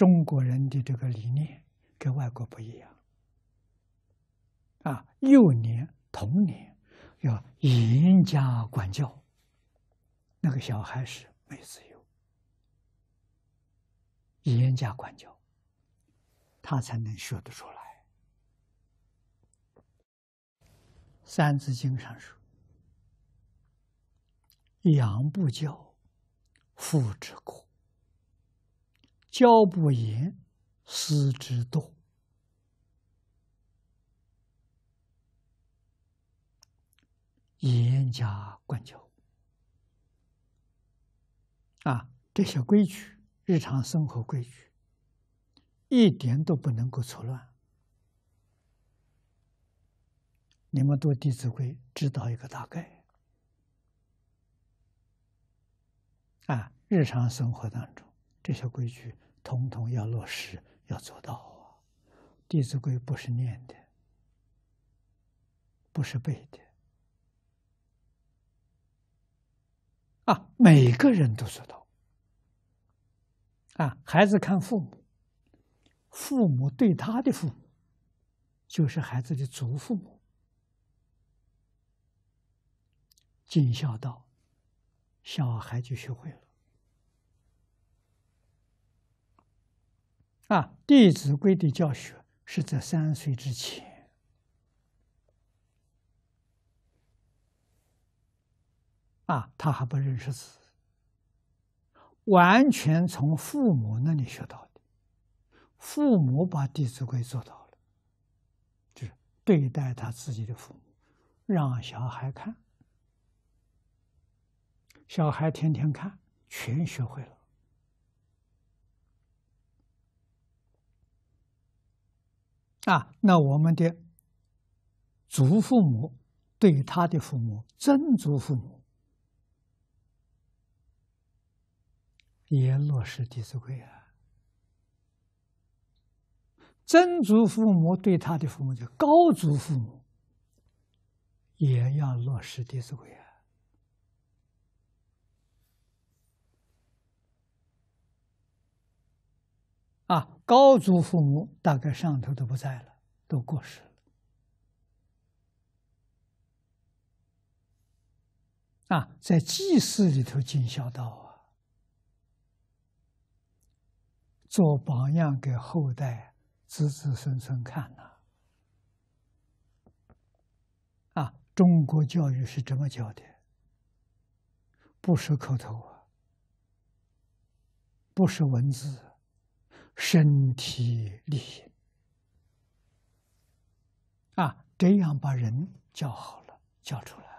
中国人的这个理念跟外国不一样，啊，幼年童年要严加管教，那个小孩是没自由，严加管教，他才能学得出来。《三字经》上说：“养不教，父之过。”教不严，师之惰。严加管教啊！这些规矩，日常生活规矩，一点都不能够错乱。你们读《弟子规》，知道一个大概啊！日常生活当中，这些规矩。统统要落实，要做到啊！《弟子规》不是念的，不是背的啊！每个人都做到啊！孩子看父母，父母对他的父母，就是孩子的祖父母，尽孝道，小孩就学会了。啊，《弟子规》的教学是在三岁之前。啊，他还不认识字，完全从父母那里学到的。父母把《弟子规》做到了，就是对待他自己的父母，让小孩看，小孩天天看，全学会了。啊，那我们的祖父母对他的父母，曾祖父母也落实《弟子规》啊。曾祖父母对他的父母，就高祖父母也要落实《弟子规》啊。高祖父母大概上头都不在了，都过世了。啊，在祭祀里头尽孝道啊，做榜样给后代、子子孙孙看呐。啊，中国教育是这么教的：不是口头啊，不是文字。身体力行啊，这样把人教好了，教出来。